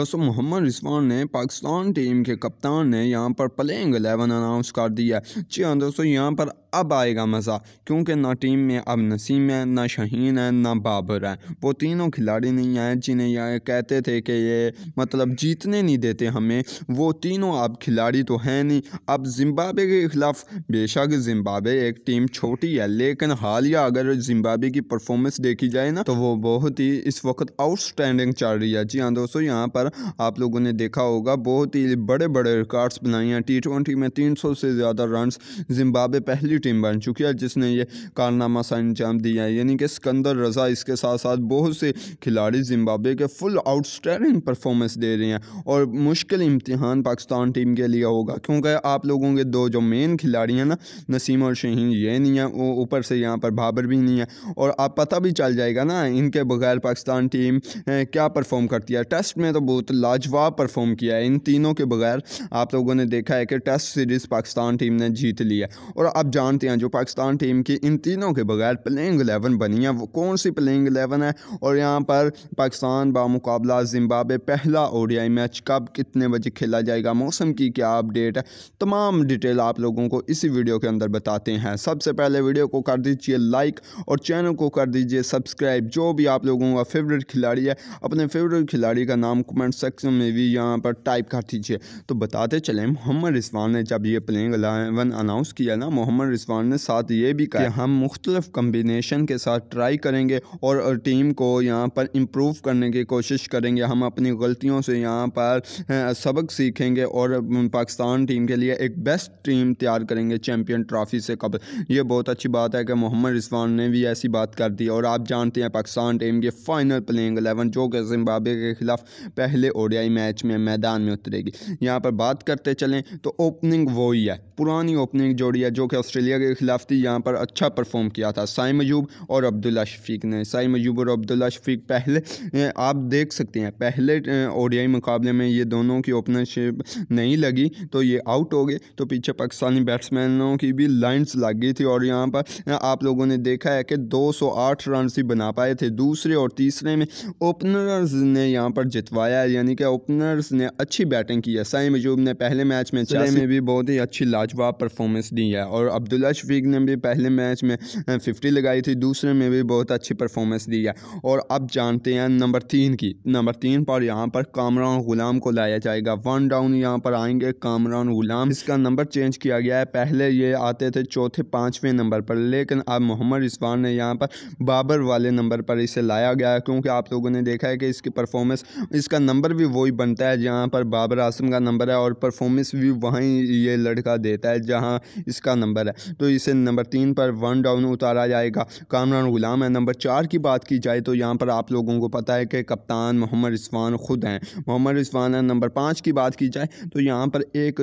दोस्तों मोहम्मद रिजवान ने पाकिस्तान टीम के कप्तान ने यहाँ पर प्लेइंग एलेवन अनाउंस कर दिया जी हाँ दोस्तों यहाँ पर अब आएगा मज़ा क्योंकि ना टीम में अब नसीम है ना शहीन है ना बाबर है वो तीनों खिलाड़ी नहीं आए जिन्हें यह कहते थे कि ये मतलब जीतने नहीं देते हमें वो तीनों अब खिलाड़ी तो हैं नहीं अब जिम्बाबे के ख़िलाफ़ बेशक जिम्बाबे एक टीम छोटी है लेकिन हालिया अगर जिम्बाबे की परफॉर्मेंस देखी जाए ना तो वो बहुत ही इस वक्त आउटस्टैंडिंग चल रही है जी हाँ दोस्तों यहाँ पर आप लोगों ने देखा होगा बहुत ही बड़े बड़े रिकॉर्ड्स बनाए हैं टी ट्वेंटी में तीन सौ से ज़्यादा रन जिम्बाबे पहली टीम बन चुकी है जिसने ये कारनामा सा अंजाम दिया है यानी कि सिकंदर रज़ा इसके साथ साथ बहुत से खिलाड़ी जिम्बाबे के फुल आउटस्टैंडिंग परफॉर्मेंस दे रहे हैं और मुश्किल इम्तिहान पाकिस्तान टीम के लिए होगा क्योंकि आप लोगों के दो जो मेन खिलाड़ी हैं ना नसीम और शहीन ये नहीं है वो ऊपर से यहाँ पर भाबर भी नहीं है और आप पता भी चल जाएगा ना इनके बगैर पाकिस्तान टीम क्या परफॉर्म करती है टेस्ट में तो बहुत लाजवाब परफॉर्म किया है इन तीनों के बगैर आप लोगों ने देखा है कि टेस्ट सीरीज़ पाकिस्तान टीम ने जीत ली है और आप जान जानते हैं जो पाकिस्तान टीम की इन तीनों के बगैर प्लेइंग एलेवन बनी है वो कौन सी प्लेइंग एलेवन है और यहाँ पर पाकिस्तान बामुकाबला जिम्बाबे पहला ओडीआई मैच कब कितने बजे खेला जाएगा मौसम की क्या अपडेट है तमाम डिटेल आप लोगों को इसी वीडियो के अंदर बताते हैं सबसे पहले वीडियो को कर दीजिए लाइक और चैनल को कर दीजिए सब्सक्राइब जो भी आप लोगों का फेवरेट खिलाड़ी है अपने फेवरेट खिलाड़ी का नाम कमेंट सेक्शन में भी यहाँ पर टाइप कर दीजिए तो बताते चले मोहम्मद रिस्वान ने जब ये प्लेइंग एलेवन अनाउंस किया ना मोहम्मद रिजवान ने साथ ये भी कहा हम मुख्तलिफ कम्बिनेशन के साथ ट्राई करेंगे और टीम को यहाँ पर इम्प्रूव करने की कोशिश करेंगे हम अपनी गलतियों से यहाँ पर सबक सीखेंगे और पाकिस्तान टीम के लिए एक बेस्ट टीम तैयार करेंगे चैम्पियन ट्रॉफी से कब ये बहुत अच्छी बात है कि मोहम्मद रिजवान ने भी ऐसी बात कर दी और आप जानते हैं पाकिस्तान टीम की फाइनल प्लेइंग एलेवन जो कि जिम्बाबे के खिलाफ पहले ओडियाई मैच में मैदान में उतरेगी यहाँ पर बात करते चलें तो ओपनिंग वही है पुरानी ओपनिंग जोड़ी है जो कि ऑस्ट्रेलिया ऑस्ट्रेलिया के खिलाफ थी यहाँ पर अच्छा परफॉर्म किया था साई मयूब और अब्दुल्ला शफीक ने साई मयूब और अब्दुल्ला शफीक पहले आप देख सकते हैं पहले ओडियाई मुकाबले में ये दोनों की ओपनरशिप नहीं लगी तो ये आउट हो गए तो पीछे पाकिस्तानी बैट्समैनों की भी लाइन्स लग गई थी और यहाँ पर आप लोगों ने देखा है कि आठ रन ही बना पाए थे दूसरे और तीसरे में ओपनर्स ने यहाँ पर जितवाया यानी कि ओपनर्स ने अच्छी बैटिंग की है साई मजूब ने पहले मैच में चले में भी बहुत ही अच्छी लाजवाब परफॉर्मेंस दी है और अब्दुल अब्दुल्ला शफीक ने भी पहले मैच में फिफ्टी लगाई थी दूसरे में भी बहुत अच्छी परफॉर्मेंस दी है और अब जानते हैं नंबर तीन की नंबर तीन पर यहाँ पर कामरान गुलाम को लाया जाएगा वन डाउन यहाँ पर आएंगे कामरान गुलाम इसका नंबर चेंज किया गया है पहले ये आते थे चौथे पाँचवें नंबर पर लेकिन अब मोहम्मद इसवान ने यहाँ पर बाबर वाले नंबर पर इसे लाया गया है क्योंकि आप लोगों ने देखा है कि इसकी परफॉर्मेंस इसका नंबर भी वही बनता है जहाँ पर बाबर आसम का नंबर है और परफॉर्मेंस भी वहीं ये लड़का देता है जहाँ इसका नंबर है तो इसे नंबर तीन पर वन डाउन उतारा जाएगा कामरान गुलाम है नंबर चार की बात की जाए तो यहाँ पर आप लोगों को पता है कि कप्तान मोहम्मद रिस्वान ख़ुद हैं मोहम्मद रिस्वान है नंबर पाँच की बात की जाए तो यहाँ पर एक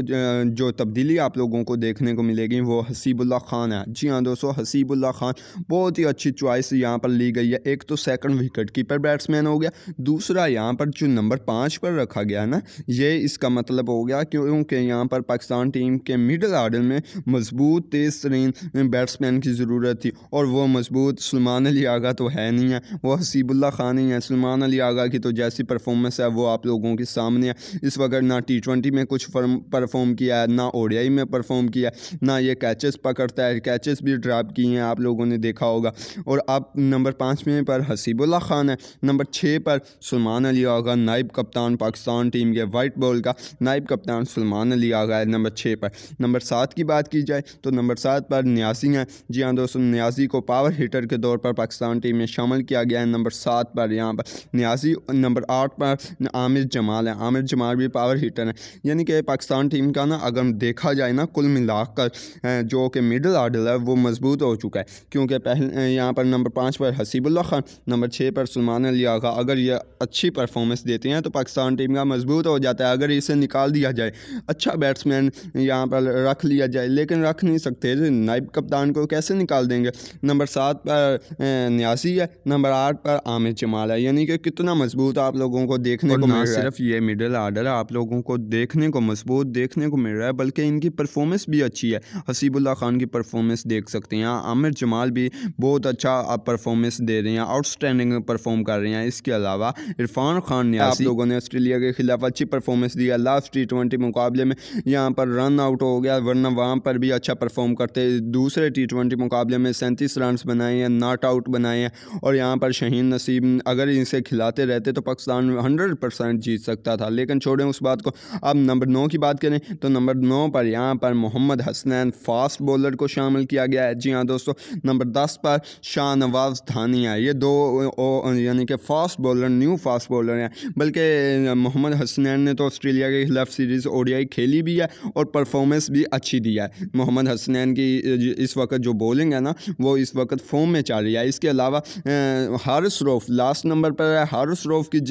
जो तब्दीली आप लोगों को देखने को मिलेगी वो हसीबुल्ला खान है जी हाँ दोस्तों हसीबुल्ला खान बहुत ही अच्छी चॉइस यहाँ पर ली गई है एक तो सेकंड विकेट कीपर बैट्समैन हो गया दूसरा यहाँ पर जो नंबर पाँच पर रखा गया ना ये इसका मतलब हो गया क्योंकि यहाँ पर पाकिस्तान टीम के मिडल आर्डर में मजबूत तेज तेज़ तरीन बैट्समैन की ज़रूरत थी और वो मजबूत सलमान अली आगा तो है नहीं है वो हसीबुल्ला खान ही है सलमान अली आगा की तो जैसी परफॉर्मेंस है वो आप लोगों के सामने है इस वक्त ना टी ट्वेंटी में कुछ परफॉर्म किया है ना ओडियाई में परफॉर्म किया है ना ये कैचेस पकड़ता है कैचेस भी ड्राप किए हैं आप लोगों ने देखा होगा और अब नंबर पाँच में पर हसीबुल्ला खान है नंबर छः पर सलमान अली आगा नायब कप्तान पाकिस्तान टीम के वाइट बॉल का नायब कप्तान सलमान अली आगा है नंबर छः पर नंबर सात की बात की जाए तो नंबर बरसात पर न्यासी हैं जी हाँ दोस्तों न्यासी को पावर हीटर के तौर पर पाकिस्तान टीम में शामिल किया गया है नंबर सात पर यहाँ पर न्यासी नंबर आठ पर आमिर जमाल है आमिर जमाल भी पावर हीटर हैं यानी कि पाकिस्तान टीम का ना अगर देखा जाए ना कुल मिलाकर जो कि मिडल आर्डर है वो मजबूत हो चुका है क्योंकि पहले यहाँ पर नंबर पाँच पर हसीबुल्ला खान नंबर छः पर सलमान अली आगा अगर ये अच्छी परफॉर्मेंस देते हैं तो पाकिस्तान टीम का मजबूत हो जाता है अगर इसे निकाल दिया जाए अच्छा बैट्समैन यहाँ पर रख लिया जाए लेकिन रख नहीं सकते तेज़ नायब कप्तान को कैसे निकाल देंगे नंबर सात पर न्यासी है नंबर आठ पर आमिर जमाल है यानी कि कितना मजबूत आप लोगों को देखने को मिल रहा है सिर्फ ये मिडिल आर्डर आप लोगों को देखने को मजबूत देखने को मिल रहा है बल्कि इनकी परफॉर्मेंस भी अच्छी है हसीबुल्ला खान की परफॉर्मेंस देख सकते हैं आमिर जमाल भी बहुत अच्छा आप परफॉर्मेंस दे रहे हैं आउटस्टैंडिंग परफॉर्म कर रहे हैं इसके अलावा इरफान खान ने आप लोगों ने ऑस्ट्रेलिया के खिलाफ अच्छी परफॉर्मेंस दी है लास्ट टी ट्वेंटी मुकाबले में यहाँ पर रन आउट हो गया वरना वहाँ पर भी अच्छा परफॉर्म करते दूसरे टी ट्वेंटी मुकाबले में सैंतीस रन बनाए हैं नॉट आउट बनाए हैं और यहाँ पर शहीन नसीब अगर इसे खिलाते रहते तो पाकिस्तान हंड्रेड परसेंट जीत सकता था लेकिन छोड़ें उस बात को अब नंबर नौ की बात करें तो नंबर नौ पर यहाँ पर मोहम्मद हसनैन फास्ट बॉलर को शामिल किया गया है जी हाँ दोस्तों नंबर दस पर शाहनवाज धानिया ये दो यानी कि fast bowler new fast bowler हैं बल्कि मोहम्मद हसनैन ने तो ऑस्ट्रेलिया के खिलाफ सीरीज़ ओडियाई खेली भी है और परफॉर्मेंस भी अच्छी दी है मोहम्मद हसनैन इंग्लैंड की इस वक्त जो बॉलिंग है ना वो इस वक्त फॉर्म में चल रही है इसके अलावा हारस रोफ लास्ट नंबर पर है हारस रोफ की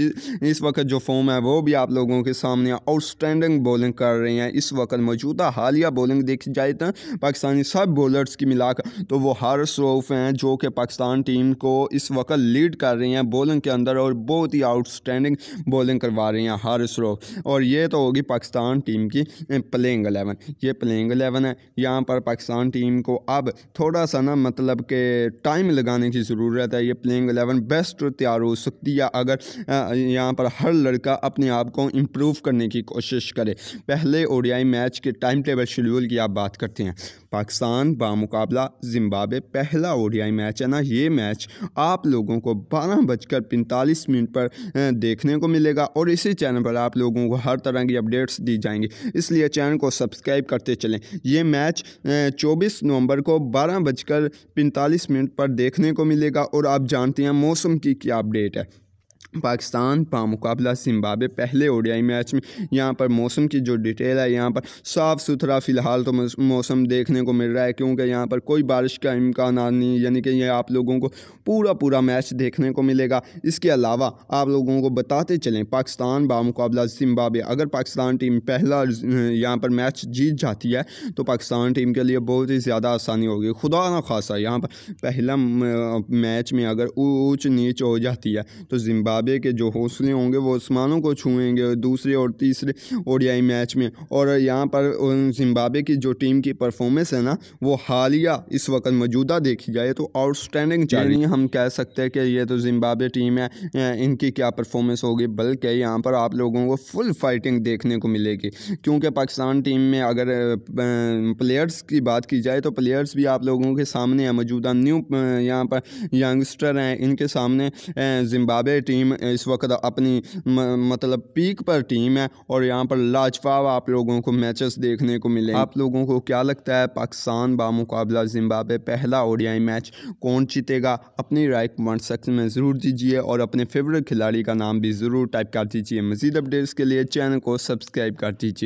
इस वक्त जो फॉर्म है वो भी आप लोगों के सामने आउटस्टैंडिंग बॉलिंग कर रही हैं इस वक्त मौजूदा हालिया बॉलिंग देखी जाए तो पाकिस्तानी सब बॉलर्स की मिलाकर तो वो हारस रोफ हैं जो कि पाकिस्तान टीम को इस वक्त लीड कर रही हैं बॉलिंग के अंदर और बहुत ही आउटस्टैंडिंग बॉलिंग करवा रही हैं हारस रोफ और ये तो होगी पाकिस्तान टीम की प्लेइंग एलेवन ये प्लेइंग एलेवन है यहाँ पर पाकिस्तान पाकिस्तान टीम को अब थोड़ा सा ना मतलब के टाइम लगाने की ज़रूरत है ये प्लेइंग एलेवन बेस्ट तैयार हो सकती है अगर यहाँ पर हर लड़का अपने आप को इम्प्रूव करने की कोशिश करे पहले ओडीआई मैच के टाइम टेबल शेड्यूल की आप बात करते हैं पाकिस्तान बामुकाबला जिम्बाब्वे पहला ओडीआई मैच है ना ये मैच आप लोगों को बारह बजकर पैंतालीस मिनट पर देखने को मिलेगा और इसी चैनल पर आप लोगों को हर तरह की अपडेट्स दी जाएंगी इसलिए चैनल को सब्सक्राइब करते चलें ये मैच चौबीस नवंबर को बारह बजकर पैंतालीस मिनट पर देखने को मिलेगा और आप जानते हैं मौसम की क्या अपडेट है पाकिस्तान मुकाबला जिम्बाब्वे पहले ओडीआई मैच में यहाँ पर मौसम की जो डिटेल है यहाँ पर साफ़ सुथरा फ़िलहाल तो मौसम देखने को मिल रहा है क्योंकि यहाँ पर कोई बारिश का इम्कान नहीं यानी कि ये आप लोगों को पूरा पूरा मैच देखने को मिलेगा इसके अलावा आप लोगों को बताते चलें पाकिस्तान बा मुकाबला जिम्बाब्वे अगर पाकिस्तान टीम पहला यहाँ पर मैच जीत जाती है तो पाकिस्तान टीम के लिए बहुत ही ज़्यादा आसानी होगी खुदा न खासा यहाँ पर पहला मैच में अगर ऊँच नीच हो जाती है तो जिम्बावे साबिया के जो हौसले होंगे वो आसमानों को छूएंगे दूसरे और तीसरे ओडियाई मैच में और यहाँ पर जिम्बाब्वे की जो टीम की परफॉर्मेंस है ना वो हालिया इस वक्त मौजूदा देखी जाए तो आउटस्टैंडिंग यानी हम कह सकते हैं कि ये तो जिम्बाब्वे टीम है इनकी क्या परफॉर्मेंस होगी बल्कि यहाँ पर आप लोगों को फुल फाइटिंग देखने को मिलेगी क्योंकि पाकिस्तान टीम में अगर प्लेयर्स की बात की जाए तो प्लेयर्स भी आप लोगों के सामने हैं मौजूदा न्यू यहाँ पर यंगस्टर हैं इनके सामने जिम्बाब्वे टीम इस वक्त अपनी म, मतलब पीक पर टीम है और यहाँ पर लाजवाब आप लोगों को मैचेस देखने को मिले आप लोगों को क्या लगता है पाकिस्तान बामुकाबला जिम्बाब्वे पहला ओडियाई मैच कौन जीतेगा अपनी राय कमेंट सेक्शन में ज़रूर दीजिए और अपने फेवरेट खिलाड़ी का नाम भी ज़रूर टाइप कर दीजिए मजीद अपडेट्स के लिए चैनल को सब्सक्राइब कर दीजिए